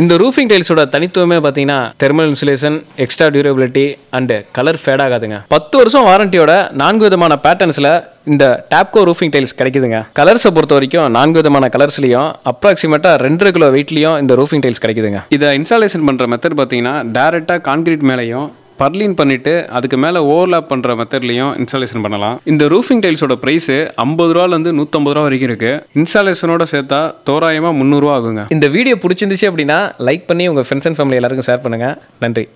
இந்த ரூஃபிங் டைல்ஸோட தனித்துவமே பார்த்தீங்கன்னா thermal insulation extra durability and colour fade ஆகாதுங்க பத்து வருஷம் வாரண்டியோட நான்கு விதமான பேட்டர்ன்ஸில் இந்த டேப்கோ ரூஃபிங் டைல்ஸ் கிடைக்குதுங்க கலர்ஸை பொறுத்த வரைக்கும் நான்கு விதமான கலர்ஸ்லையும் அப்ராக்சிமேட்டாக ரெண்டு கிலோ வெயிட்லையும் இந்த ரூஃபிங் டைல்ஸ் கிடைக்குதுங்க இதை இன்ஸ்டாலேஷன் பண்ணுற மெத்தட் பார்த்தீங்கன்னா டேரெக்டாக கான்கிரீட் மேலேயும் பர்லின் பண்ணிவிட்டு அதுக்கு மேலே ஓவர்லாப் பண்ணுற மெத்தட்லையும் இன்ஸ்டாலேஷன் பண்ணலாம் இந்த ரூஃபிங் டைல்ஸோட ப்ரைஸு ஐம்பது ரூபாலேருந்து நூற்றம்பது ரூபா வரைக்கும் இருக்குது இன்ஸ்டாலேஷனோட சேர்த்தா தோராயமாக முந்நூறுரூவா ஆகுங்க இந்த வீடியோ பிடிச்சிருந்துச்சு அப்படின்னா லைக் பண்ணி உங்கள் ஃப்ரெண்ட்ஸ் அண்ட் ஃபேமிலி எல்லாருக்கும் ஷேர் பண்ணுங்கள் நன்றி